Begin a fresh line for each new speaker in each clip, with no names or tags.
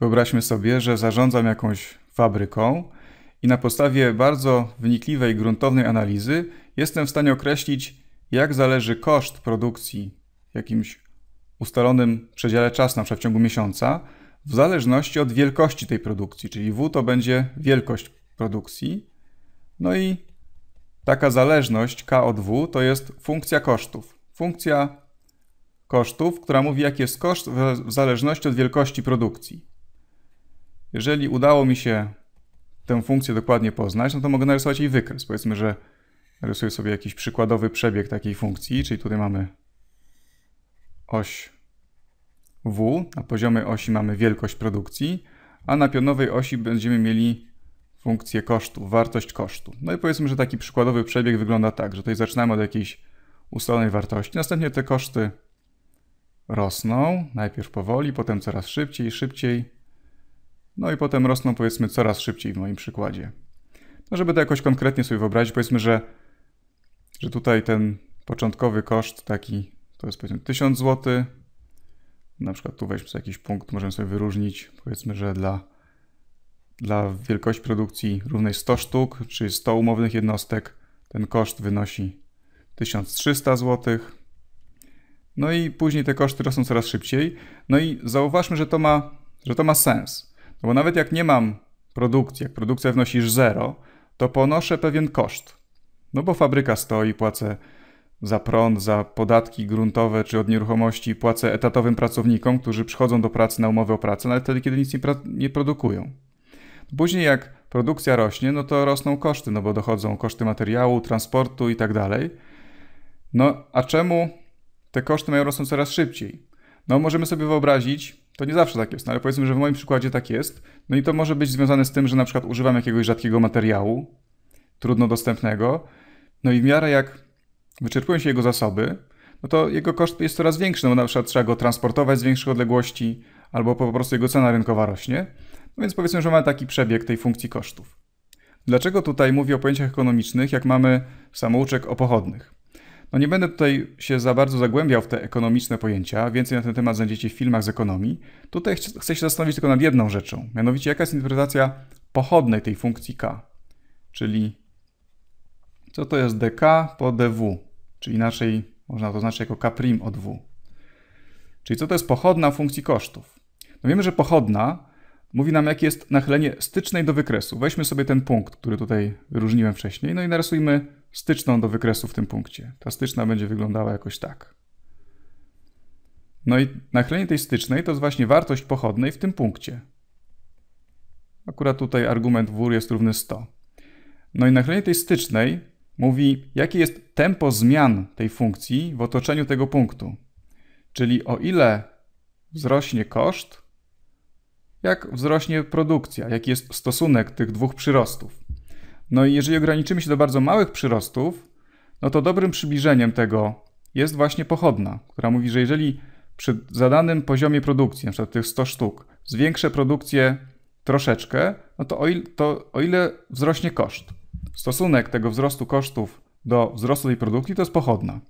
Wyobraźmy sobie, że zarządzam jakąś fabryką i na podstawie bardzo wnikliwej, gruntownej analizy jestem w stanie określić, jak zależy koszt produkcji w jakimś ustalonym przedziale czasu, na przykład w ciągu miesiąca, w zależności od wielkości tej produkcji, czyli W to będzie wielkość produkcji, no i taka zależność K od W to jest funkcja kosztów. Funkcja kosztów, która mówi, jaki jest koszt w zależności od wielkości produkcji. Jeżeli udało mi się tę funkcję dokładnie poznać, no to mogę narysować jej wykres. Powiedzmy, że rysuję sobie jakiś przykładowy przebieg takiej funkcji, czyli tutaj mamy oś w, na poziomie osi mamy wielkość produkcji, a na pionowej osi będziemy mieli funkcję kosztu, wartość kosztu. No i powiedzmy, że taki przykładowy przebieg wygląda tak, że tutaj zaczynamy od jakiejś ustalonej wartości, następnie te koszty rosną, najpierw powoli, potem coraz szybciej, szybciej, no i potem rosną powiedzmy coraz szybciej w moim przykładzie. No żeby to jakoś konkretnie sobie wyobrazić, powiedzmy, że, że tutaj ten początkowy koszt taki to jest powiedzmy 1000 zł. Na przykład tu weźmy sobie jakiś punkt, możemy sobie wyróżnić, powiedzmy, że dla, dla wielkości produkcji równej 100 sztuk, czyli 100 umownych jednostek, ten koszt wynosi 1300 zł. No i później te koszty rosną coraz szybciej. No i zauważmy, że to ma, że to ma sens. No bo nawet jak nie mam produkcji, jak produkcja wnosisz zero, to ponoszę pewien koszt. No bo fabryka stoi, płacę za prąd, za podatki gruntowe czy od nieruchomości, płacę etatowym pracownikom, którzy przychodzą do pracy na umowę o pracę, nawet wtedy, kiedy nic nie, nie produkują. Później jak produkcja rośnie, no to rosną koszty, no bo dochodzą koszty materiału, transportu i tak dalej. No a czemu te koszty mają rosnąć coraz szybciej? No możemy sobie wyobrazić, to nie zawsze tak jest, no ale powiedzmy, że w moim przykładzie tak jest. No i to może być związane z tym, że na przykład używam jakiegoś rzadkiego materiału, trudno dostępnego, no i w miarę jak wyczerpują się jego zasoby, no to jego koszt jest coraz większy, no bo na przykład trzeba go transportować z większych odległości, albo po prostu jego cena rynkowa rośnie. No więc powiedzmy, że mamy taki przebieg tej funkcji kosztów. Dlaczego tutaj mówię o pojęciach ekonomicznych, jak mamy samouczek o pochodnych? No nie będę tutaj się za bardzo zagłębiał w te ekonomiczne pojęcia, więcej na ten temat znajdziecie w filmach z ekonomii. Tutaj chcę się zastanowić tylko nad jedną rzeczą, mianowicie jaka jest interpretacja pochodnej tej funkcji k, czyli co to jest dk po dw, czyli inaczej można to znaczyć jako k' od w. Czyli co to jest pochodna funkcji kosztów? No wiemy, że pochodna mówi nam, jakie jest nachylenie stycznej do wykresu. Weźmy sobie ten punkt, który tutaj wyróżniłem wcześniej, no i narysujmy styczną do wykresu w tym punkcie. Ta styczna będzie wyglądała jakoś tak. No i nachylenie tej stycznej to jest właśnie wartość pochodnej w tym punkcie. Akurat tutaj argument wór jest równy 100. No i nachylenie tej stycznej mówi, jakie jest tempo zmian tej funkcji w otoczeniu tego punktu. Czyli o ile wzrośnie koszt, jak wzrośnie produkcja, jaki jest stosunek tych dwóch przyrostów. No i jeżeli ograniczymy się do bardzo małych przyrostów, no to dobrym przybliżeniem tego jest właśnie pochodna, która mówi, że jeżeli przy zadanym poziomie produkcji, np. tych 100 sztuk, zwiększę produkcję troszeczkę, no to o, ile, to o ile wzrośnie koszt. Stosunek tego wzrostu kosztów do wzrostu tej produkcji to jest pochodna.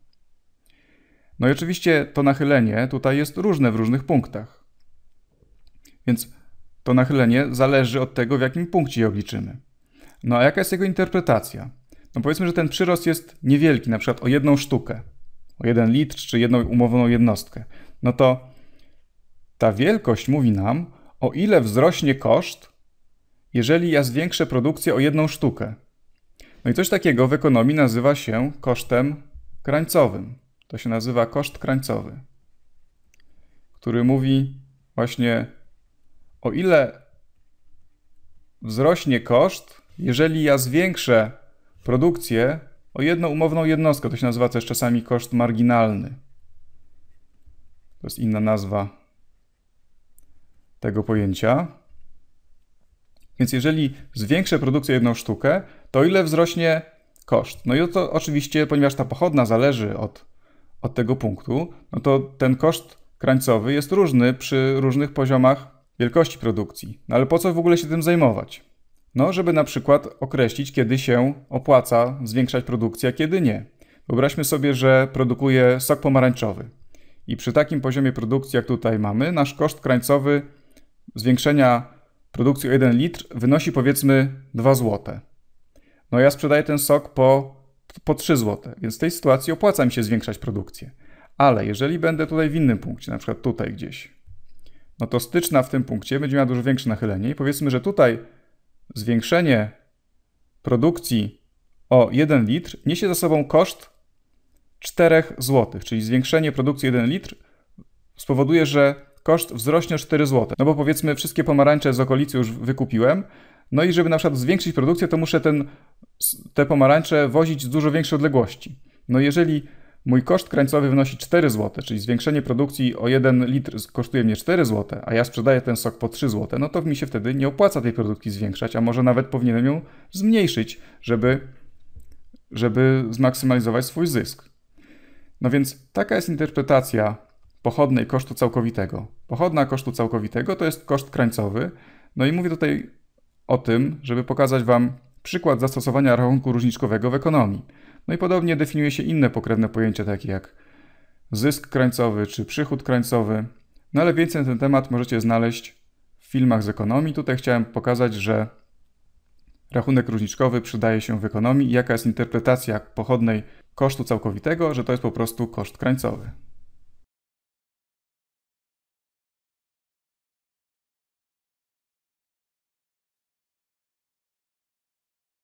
No i oczywiście to nachylenie tutaj jest różne w różnych punktach. Więc to nachylenie zależy od tego, w jakim punkcie je obliczymy. No a jaka jest jego interpretacja? No powiedzmy, że ten przyrost jest niewielki, na przykład o jedną sztukę, o jeden litr czy jedną umowną jednostkę. No to ta wielkość mówi nam, o ile wzrośnie koszt, jeżeli ja zwiększę produkcję o jedną sztukę. No i coś takiego w ekonomii nazywa się kosztem krańcowym. To się nazywa koszt krańcowy, który mówi właśnie o ile wzrośnie koszt, jeżeli ja zwiększę produkcję o jedną umowną jednostkę, to się nazywa też czasami koszt marginalny. To jest inna nazwa tego pojęcia. Więc jeżeli zwiększę produkcję jedną sztukę, to ile wzrośnie koszt? No i to oczywiście, ponieważ ta pochodna zależy od, od tego punktu, no to ten koszt krańcowy jest różny przy różnych poziomach wielkości produkcji. No ale po co w ogóle się tym zajmować? No, żeby na przykład określić, kiedy się opłaca zwiększać produkcję, a kiedy nie. Wyobraźmy sobie, że produkuję sok pomarańczowy. I przy takim poziomie produkcji, jak tutaj mamy, nasz koszt krańcowy zwiększenia produkcji o 1 litr wynosi powiedzmy 2 zł. No ja sprzedaję ten sok po, po 3 zł, więc w tej sytuacji opłaca mi się zwiększać produkcję. Ale jeżeli będę tutaj w innym punkcie, na przykład tutaj gdzieś, no to styczna w tym punkcie będzie miała dużo większe nachylenie i powiedzmy, że tutaj zwiększenie produkcji o 1 litr niesie za sobą koszt 4 zł, czyli zwiększenie produkcji 1 litr spowoduje, że koszt wzrośnie o 4 zł. No bo powiedzmy wszystkie pomarańcze z okolicy już wykupiłem, no i żeby na przykład zwiększyć produkcję, to muszę ten, te pomarańcze wozić z dużo większej odległości. No jeżeli Mój koszt krańcowy wynosi 4 zł, czyli zwiększenie produkcji o 1 litr kosztuje mnie 4 zł, a ja sprzedaję ten sok po 3 zł, no to mi się wtedy nie opłaca tej produkcji zwiększać, a może nawet powinienem ją zmniejszyć, żeby, żeby zmaksymalizować swój zysk. No więc taka jest interpretacja pochodnej kosztu całkowitego. Pochodna kosztu całkowitego to jest koszt krańcowy. No i mówię tutaj o tym, żeby pokazać Wam przykład zastosowania rachunku różniczkowego w ekonomii. No i podobnie definiuje się inne pokrewne pojęcia, takie jak zysk krańcowy czy przychód krańcowy. No ale więcej na ten temat możecie znaleźć w filmach z ekonomii. Tutaj chciałem pokazać, że rachunek różniczkowy przydaje się w ekonomii i jaka jest interpretacja pochodnej kosztu całkowitego, że to jest po prostu koszt krańcowy.